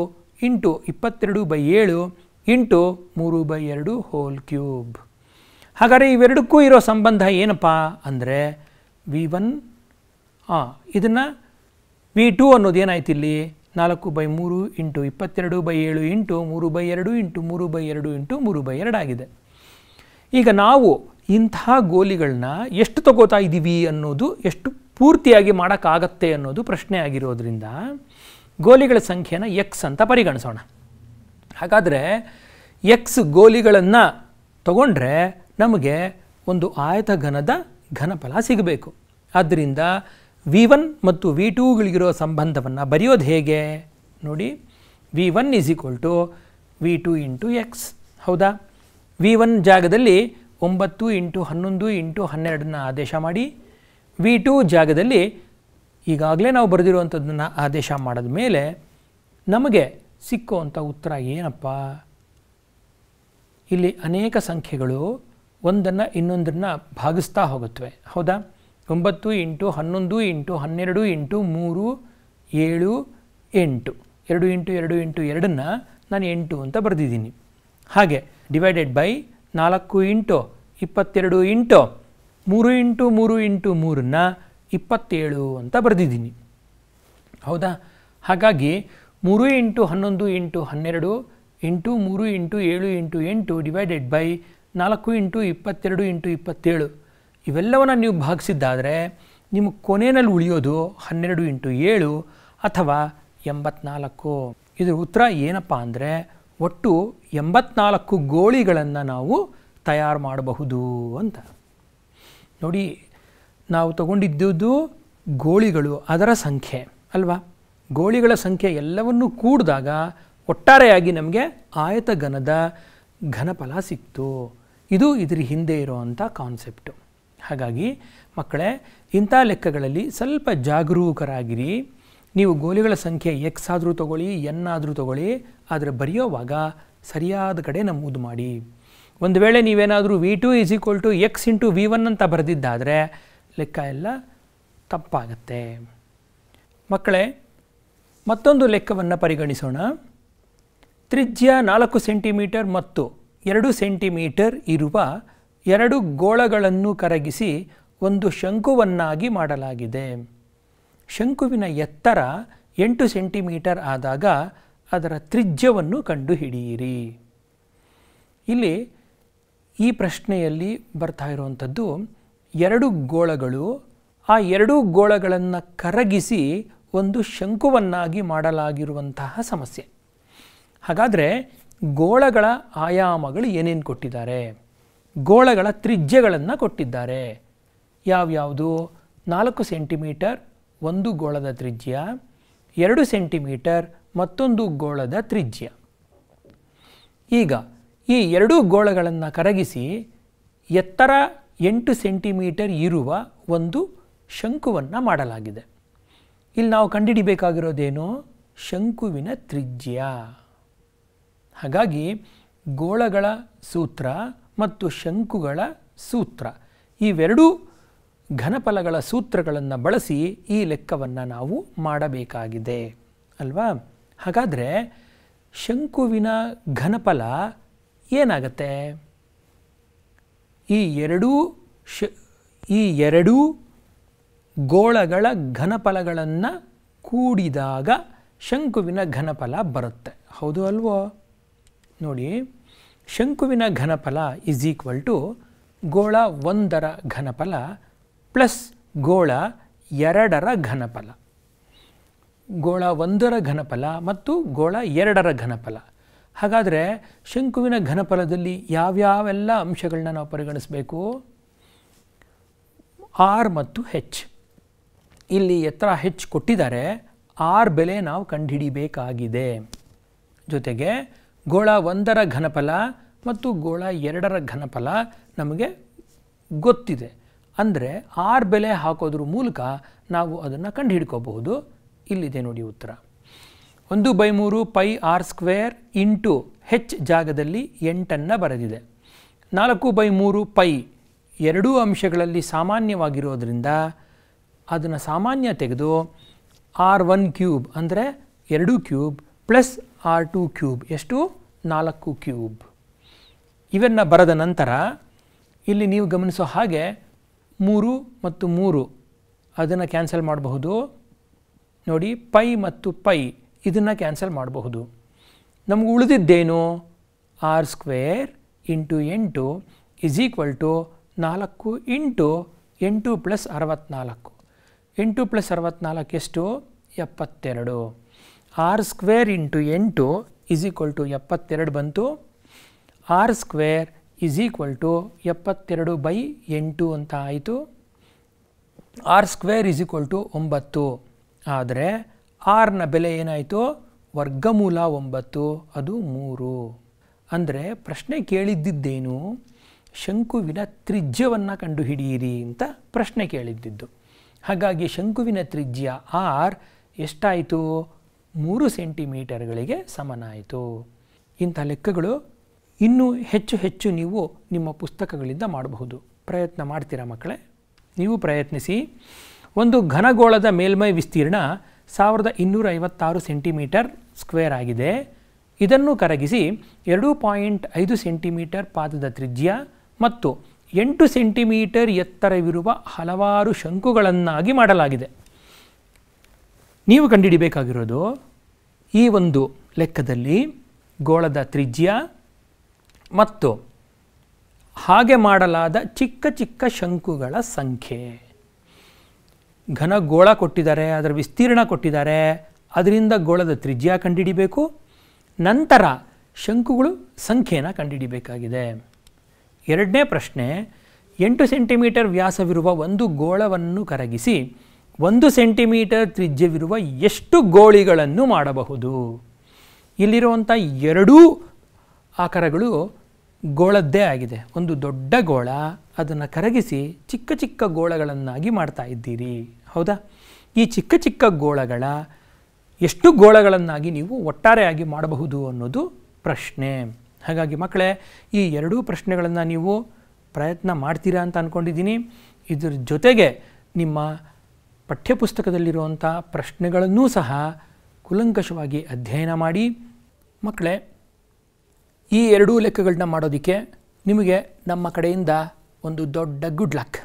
ಇಂಟು ಇಪ್ಪತ್ತೆರಡು ಬೈ ಏಳು ಇಂಟು ಮೂರು ಬೈ ಎರಡು ಹೋಲ್ ಕ್ಯೂಬ್ ಹಾಗಾದರೆ ಇವೆರಡಕ್ಕೂ ಇರೋ ಸಂಬಂಧ ಏನಪ್ಪ ಅಂದರೆ ವಿ ಒನ್ ಹಾಂ ಇದನ್ನು ವಿ ಟು ಅನ್ನೋದು ಏನಾಯ್ತು ಇಲ್ಲಿ ನಾಲ್ಕು ಬೈ ಮೂರು ಇಂಟು ಇಪ್ಪತ್ತೆರಡು ಬೈ ಏಳು ಇಂಟು ಮೂರು ಬೈ ಎರಡು ಇಂಟು ಮೂರು ಬೈ ಎರಡು ಇಂಟು ಮೂರು ಬೈ ಎರಡಾಗಿದೆ ಈಗ ನಾವು ಇಂತಹ ಗೋಲಿಗಳನ್ನ ಎಷ್ಟು ತಗೋತಾ ಇದ್ದೀವಿ ಅನ್ನೋದು ಎಷ್ಟು ಪೂರ್ತಿಯಾಗಿ ಮಾಡೋಕ್ಕಾಗತ್ತೆ ಅನ್ನೋದು ಪ್ರಶ್ನೆ ಆಗಿರೋದ್ರಿಂದ ಗೋಲಿಗಳ ಸಂಖ್ಯೆನ ಎಕ್ಸ್ ಅಂತ ಪರಿಗಣಿಸೋಣ ಹಾಗಾದರೆ ಎಕ್ಸ್ ಗೋಲಿಗಳನ್ನು ತಗೊಂಡ್ರೆ ನಮಗೆ ಒಂದು ಆಯತ ಘನದ ಘನಫಲ ಸಿಗಬೇಕು ಆದ್ದರಿಂದ ವಿ ಒನ್ ಮತ್ತು ವಿ ಟೂಗಳಿಗಿರೋ ಸಂಬಂಧವನ್ನು ಬರೆಯೋದು ಹೇಗೆ ನೋಡಿ V one is equal to V two into X ಹೌದಾ ವಿ ಒನ್ ಜಾಗದಲ್ಲಿ ಒಂಬತ್ತು ಇಂಟು ಹನ್ನೊಂದು ಇಂಟು ಹನ್ನೆರಡನ್ನ ಆದೇಶ ಮಾಡಿ ವಿ ಟು ಜಾಗದಲ್ಲಿ ಈಗಾಗಲೇ ನಾವು ಬರೆದಿರುವಂಥದ್ದನ್ನು ಆದೇಶ ಮಾಡಿದ ಮೇಲೆ ನಮಗೆ ಸಿಕ್ಕುವಂಥ ಉತ್ತರ ಏನಪ್ಪ ಇಲ್ಲಿ ಅನೇಕ ಸಂಖ್ಯೆಗಳು ಒಂದನ್ನು ಇನ್ನೊಂದನ್ನು ಭಾಗಿಸ್ತಾ ಹೋಗುತ್ತವೆ ಹೌದಾ ಒಂಬತ್ತು ಎಂಟು ಹನ್ನೊಂದು ಇಂಟು ಹನ್ನೆರಡು ಎಂಟು ಮೂರು ಏಳು ಎಂಟು ಎರಡು ಎಂಟು ಎರಡು ಎಂಟು ಎರಡನ್ನು ನಾನು ಎಂಟು ಅಂತ ಬರೆದಿದ್ದೀನಿ ಹಾಗೆ ಡಿವೈಡೆಡ್ ಬೈ ನಾಲ್ಕು ಇಂಟು ಇಪ್ಪತ್ತೆರಡು ಇಂಟು ಮೂರು ಇಂಟು ಮೂರು ಇಂಟು ಮೂರನ್ನ ಇಪ್ಪತ್ತೇಳು ಅಂತ ಬರೆದಿದ್ದೀನಿ ಹೌದಾ ಹಾಗಾಗಿ ಮೂರು ಇಂಟು ಹನ್ನೊಂದು ಇಂಟು ಹನ್ನೆರಡು ಇಂಟು ಮೂರು ಇಂಟು ಏಳು ಇಂಟು ಎಂಟು ಡಿವೈಡೆಡ್ ಬೈ ನಾಲ್ಕು ಇಂಟು ಇಪ್ಪತ್ತೆರಡು ಇಂಟು ಇಪ್ಪತ್ತೇಳು ಇವೆಲ್ಲವನ್ನು ನೀವು ಭಾಗಿಸಿದ್ದಾದರೆ ನಿಮಗೆ ಕೊನೆಯಲ್ಲಿ ಉಳಿಯೋದು ಹನ್ನೆರಡು ಇಂಟು ಏಳು ಅಥವಾ ಎಂಬತ್ನಾಲ್ಕು ಇದರ ಉತ್ತರ ಏನಪ್ಪ ಅಂದರೆ ಒಟ್ಟು ಎಂಬತ್ನಾಲ್ಕು ಗೋಳಿಗಳನ್ನು ನಾವು ತಯಾರು ಮಾಡಬಹುದು ಅಂತ ನೋಡಿ ನಾವು ತಗೊಂಡಿದ್ದುದು ಗೋಳಿಗಳು ಅದರ ಸಂಖ್ಯೆ ಅಲ್ವಾ ಗೋಳಿಗಳ ಸಂಖ್ಯೆ ಎಲ್ಲವನ್ನೂ ಕೂಡಿದಾಗ ಒಟ್ಟಾರೆಯಾಗಿ ನಮಗೆ ಘನದ ಘನಫಲ ಸಿಕ್ತು ಇದು ಇದ್ರ ಹಿಂದೆ ಇರುವಂಥ ಕಾನ್ಸೆಪ್ಟು ಹಾಗಾಗಿ ಮಕ್ಕಳೇ ಇಂಥ ಲೆಕ್ಕಗಳಲ್ಲಿ ಸ್ವಲ್ಪ ಜಾಗರೂಕರಾಗಿರಿ ನೀವು ಗೋಲಿಗಳ ಸಂಖ್ಯೆ ಎಕ್ಸ್ ಆದರೂ ತೊಗೊಳ್ಳಿ ಎನ್ ಆದರೂ ತೊಗೊಳ್ಳಿ ಆದರೆ ಬರೆಯೋವಾಗ ಸರಿಯಾದ ಕಡೆ ನಮೂದು ಮಾಡಿ ಒಂದು ವೇಳೆ ನೀವೇನಾದರೂ V two is equal to X into V one ಅಂತ ಬರೆದಿದ್ದಾದರೆ ಲೆಕ್ಕ ಎಲ್ಲ ತಪ್ಪಾಗತ್ತೆ ಮಕ್ಕಳೇ ಮತ್ತೊಂದು ಲೆಕ್ಕವನ್ನು ಪರಿಗಣಿಸೋಣ ತ್ರಿಜ್ಯ ನಾಲ್ಕು ಸೆಂಟಿಮೀಟರ್ ಮತ್ತು ಎರಡು ಸೆಂಟಿಮೀಟರ್ ಇರುವ ಎರಡು ಗೋಳಗಳನ್ನು ಕರಗಿಸಿ ಒಂದು ಶಂಕುವನ್ನಾಗಿ ಮಾಡಲಾಗಿದೆ ಶಂಕುವಿನ ಎತ್ತರ ಎಂಟು ಸೆಂಟಿಮೀಟರ್ ಆದಾಗ ಅದರ ತ್ರಿಜ್ಯವನ್ನು ಕಂಡುಹಿಡಿಯಿರಿ ಇಲ್ಲಿ ಈ ಪ್ರಶ್ನೆಯಲ್ಲಿ ಬರ್ತಾ ಇರುವಂಥದ್ದು ಎರಡು ಗೋಳಗಳು ಆ ಎರಡು ಗೋಳಗಳನ್ನು ಕರಗಿಸಿ ಒಂದು ಶಂಕುವನ್ನಾಗಿ ಮಾಡಲಾಗಿರುವಂತಹ ಸಮಸ್ಯೆ ಹಾಗಾದರೆ ಗೋಳಗಳ ಆಯಾಮಗಳು ಏನೇನು ಕೊಟ್ಟಿದ್ದಾರೆ ಗೋಳಗಳ ತ್ರಿಜ್ಯಗಳನ್ನು ಕೊಟ್ಟಿದ್ದಾರೆ ಯಾವ್ಯಾವುದು ನಾಲ್ಕು ಸೆಂಟಿಮೀಟರ್ ಒಂದು ಗೋಳದ ತ್ರಿಜ್ಯ ಎರಡು ಸೆಂಟಿಮೀಟರ್ ಮತ್ತೊಂದು ಗೋಳದ ತ್ರಿಜ್ಯ ಈಗ ಈ ಎರಡು ಗೋಳಗಳನ್ನು ಕರಗಿಸಿ ಎತ್ತರ ಎಂಟು ಸೆಂಟಿಮೀಟರ್ ಇರುವ ಒಂದು ಶಂಕುವನ್ನು ಮಾಡಲಾಗಿದೆ ಇಲ್ಲಿ ನಾವು ಕಂಡುಹಿಡಿಬೇಕಾಗಿರೋದೇನು ಶಂಕುವಿನ ತ್ರಿಜ್ಯ ಹಾಗಾಗಿ ಗೋಳಗಳ ಸೂತ್ರ ಮತ್ತು ಶಂಕುಗಳ ಸೂತ್ರ ಇವೆರಡೂ ಘನಫಲಗಳ ಸೂತ್ರಗಳನ್ನು ಬಳಸಿ ಈ ಲೆಕ್ಕವನ್ನು ನಾವು ಮಾಡಬೇಕಾಗಿದೆ ಅಲ್ವಾ ಹಾಗಾದರೆ ಶಂಕುವಿನ ಘನಫಲ ಏನಾಗತ್ತೆ ಈ ಎರಡೂ ಶ ಈ ಎರಡೂ ಗೋಳಗಳ ಘನಫಲಗಳನ್ನು ಕೂಡಿದಾಗ ಶಂಕುವಿನ ಘನಫಲ ಬರುತ್ತೆ ಹೌದು ಅಲ್ವೋ ನೋಡಿ ಶಂಕುವಿನ ಘನಫಲ ಈಸ್ ಈಕ್ವಲ್ ಟು ಗೋಳ ಒಂದರ ಘನಫಲ ಪ್ಲಸ್ ಗೋಳ ಎರಡರ ಘನಫಲ ಗೋಳ ಒಂದರ ಘನಫಲ ಮತ್ತು ಗೋಳ ಎರಡರ ಘನಫಲ ಹಾಗಾದರೆ ಶಂಕುವಿನ ಘನಫಲದಲ್ಲಿ ಯಾವ್ಯಾವೆಲ್ಲ ಅಂಶಗಳನ್ನ ನಾವು ಪರಿಗಣಿಸಬೇಕು ಆರ್ ಮತ್ತು ಹೆಚ್ ಇಲ್ಲಿ ಎತ್ತರ ಹೆಚ್ ಕೊಟ್ಟಿದ್ದಾರೆ ಆರ್ ಬೆಲೆ ನಾವು ಕಂಡುಹಿಡಿಬೇಕಾಗಿದೆ ಜೊತೆಗೆ ಗೋಳ ಒಂದರ ಘನಫಲ ಮತ್ತು ಗೋಳ ಎರಡರ ಘನಫಲ ನಮಗೆ ಗೊತ್ತಿದೆ ಅಂದರೆ ಆರ್ ಬೆಲೆ ಹಾಕೋದ್ರ ಮೂಲಕ ನಾವು ಅದನ್ನು ಕಂಡುಹಿಡ್ಕೋಬಹುದು ಇಲ್ಲಿದೆ ನೋಡಿ ಉತ್ತರ ಒಂದು ಬೈ ಮೂರು pi R square into H ಜಾಗದಲ್ಲಿ ಎಂಟನ್ನು ಬರೆದಿದೆ ನಾಲ್ಕು ಬೈ ಮೂರು ಪೈ ಎರಡೂ ಅಂಶಗಳಲ್ಲಿ ಸಾಮಾನ್ಯವಾಗಿರೋದ್ರಿಂದ ಅದನ್ನು ಸಾಮಾನ್ಯ ತೆಗೆದು ಆರ್ ಒನ್ ಕ್ಯೂಬ್ ಅಂದರೆ ಎರಡು cube plus R two cube ಎಷ್ಟು ನಾಲ್ಕು ಕ್ಯೂಬ್ ಇವನ್ನು ಬರೆದ ನಂತರ ಇಲ್ಲಿ ನೀವು ಗಮನಿಸೋ ಹಾಗೆ ಮೂರು ಮತ್ತು ಮೂರು ಅದನ್ನು ಕ್ಯಾನ್ಸಲ್ ಮಾಡಬಹುದು ನೋಡಿ ಪೈ ಮತ್ತು ಪೈ ಇದನ್ನು ಕ್ಯಾನ್ಸಲ್ ಮಾಡಬಹುದು ನಮ್ಗೆ ಉಳಿದಿದ್ದೇನು ಆರ್ ಸ್ಕ್ವೇರ್ ಇಂಟು ಎಂಟು ಇಸ್ ಈಕ್ವಲ್ ಟು ನಾಲ್ಕು ಇಂಟು ಎಂಟು ಪ್ಲಸ್ ಅರವತ್ತ್ನಾಲ್ಕು ಎಂಟು ಪ್ಲಸ್ ಅರವತ್ತ್ನಾಲ್ಕು ಎಷ್ಟು ಎಪ್ಪತ್ತೆರಡು ಆರ್ ಸ್ಕ್ವೇರ್ ಇಂಟು ಎಂಟು ಇಸ್ ಈಕ್ವಲ್ ಟು ಎಪ್ಪತ್ತೆರಡು ಬಂತು R square is equal to ಎಪ್ಪತ್ತೆರಡು ಬೈ ಎಂಟು ಅಂತ ಆಯಿತು R square is equal to ಒಂಬತ್ತು ಆದರೆ ಆರ್ನ ಬೆಲೆ ಏನಾಯಿತು ವರ್ಗಮೂಲ ಒಂಬತ್ತು ಅದು ಮೂರು ಅಂದರೆ ಪ್ರಶ್ನೆ ಕೇಳಿದ್ದಿದ್ದೇನು ಶಂಕುವಿನ ತ್ರಿಜ್ಯವನ್ನು ಕಂಡುಹಿಡಿಯಿರಿ ಅಂತ ಪ್ರಶ್ನೆ ಕೇಳಿದ್ದಿದ್ದು ಹಾಗಾಗಿ ಶಂಕುವಿನ ತ್ರಿಜ್ಯ ಆರ್ ಎಷ್ಟಾಯಿತು ಮೂರು ಸೆಂಟಿಮೀಟರ್ಗಳಿಗೆ ಸಮನಾಯಿತು ಇಂಥ ಲೆಕ್ಕಗಳು ಇನ್ನೂ ಹೆಚ್ಚು ಹೆಚ್ಚು ನೀವು ನಿಮ್ಮ ಪುಸ್ತಕಗಳಿಂದ ಮಾಡಬಹುದು ಪ್ರಯತ್ನ ಮಾಡ್ತೀರಾ ಮಕ್ಕಳೇ ನೀವು ಪ್ರಯತ್ನಿಸಿ ಒಂದು ಘನಗೋಳದ ಮೇಲ್ಮೈ ವಿಸ್ತೀರ್ಣ ಸಾವಿರದ ಇನ್ನೂರ ಐವತ್ತಾರು ಸೆಂಟಿಮೀಟರ್ ಸ್ಕ್ವೇರ್ ಆಗಿದೆ ಇದನ್ನು ಕರಗಿಸಿ ಎರಡು ಪಾಯಿಂಟ್ ಐದು ಸೆಂಟಿಮೀಟರ್ ಪಾದದ ತ್ರಿಜ್ಯ ಮತ್ತು ಎಂಟು ಸೆಂಟಿಮೀಟರ್ ಎತ್ತರವಿರುವ ಹಲವಾರು ಶಂಕುಗಳನ್ನಾಗಿ ಮಾಡಲಾಗಿದೆ ನೀವು ಕಂಡುಹಿಡಿಬೇಕಾಗಿರೋದು ಈ ಒಂದು ಲೆಕ್ಕದಲ್ಲಿ ಗೋಳದ ತ್ರಿಜ್ಯ ಮತ್ತು ಹಾಗೆ ಮಾಡಲಾದ ಚಿಕ್ಕ ಚಿಕ್ಕ ಶಂಕುಗಳ ಸಂಖ್ಯೆ ಘನ ಗೋಳ ಕೊಟ್ಟಿದ್ದಾರೆ ಅದರ ವಿಸ್ತೀರ್ಣ ಕೊಟ್ಟಿದ್ದಾರೆ ಅದರಿಂದ ಗೋಳದ ತ್ರಿಜ್ಯ ಕಂಡುಹಿಡಿಬೇಕು ನಂತರ ಶಂಕುಗಳು ಸಂಖ್ಯೆನ ಕಂಡುಹಿಡಿಬೇಕಾಗಿದೆ ಎರಡನೇ ಪ್ರಶ್ನೆ ಎಂಟು ಸೆಂಟಿಮೀಟರ್ ವ್ಯಾಸವಿರುವ ಒಂದು ಗೋಳವನ್ನು ಕರಗಿಸಿ ಒಂದು ಸೆಂಟಿಮೀಟರ್ ತ್ರಿಜ್ಯವಿರುವ ಎಷ್ಟು ಗೋಳಿಗಳನ್ನು ಮಾಡಬಹುದು ಇಲ್ಲಿರುವಂಥ ಎರಡೂ ಆಕಾರಗಳು ಗೋಳದ್ದೇ ಆಗಿದೆ ಒಂದು ದೊಡ್ಡ ಗೋಳ ಅದನ್ನು ಕರಗಿಸಿ ಚಿಕ್ಕ ಚಿಕ್ಕ ಗೋಳಗಳನ್ನಾಗಿ ಮಾಡ್ತಾ ಇದ್ದೀರಿ ಹೌದಾ ಈ ಚಿಕ್ಕ ಚಿಕ್ಕ ಗೋಳಗಳ ಎಷ್ಟು ಗೋಳಗಳನ್ನಾಗಿ ನೀವು ಒಟ್ಟಾರೆಯಾಗಿ ಮಾಡಬಹುದು ಅನ್ನೋದು ಪ್ರಶ್ನೆ ಹಾಗಾಗಿ ಮಕ್ಕಳೇ ಈ ಎರಡೂ ಪ್ರಶ್ನೆಗಳನ್ನು ನೀವು ಪ್ರಯತ್ನ ಮಾಡ್ತೀರಾ ಅಂತ ಅಂದ್ಕೊಂಡಿದ್ದೀನಿ ಇದರ ಜೊತೆಗೆ ನಿಮ್ಮ ಪಠ್ಯಪುಸ್ತಕದಲ್ಲಿರುವಂಥ ಪ್ರಶ್ನೆಗಳನ್ನೂ ಸಹ ಕುಲಂಕಷವಾಗಿ ಅಧ್ಯಯನ ಮಾಡಿ ಮಕ್ಕಳೇ ಈ ಎರಡೂ ಲೆಕ್ಕಗಳನ್ನ ಮಾಡೋದಕ್ಕೆ ನಿಮಗೆ ನಮ್ಮ ಕಡೆಯಿಂದ ಒಂದು ದೊಡ್ಡ ಗುಡ್ ಲಕ್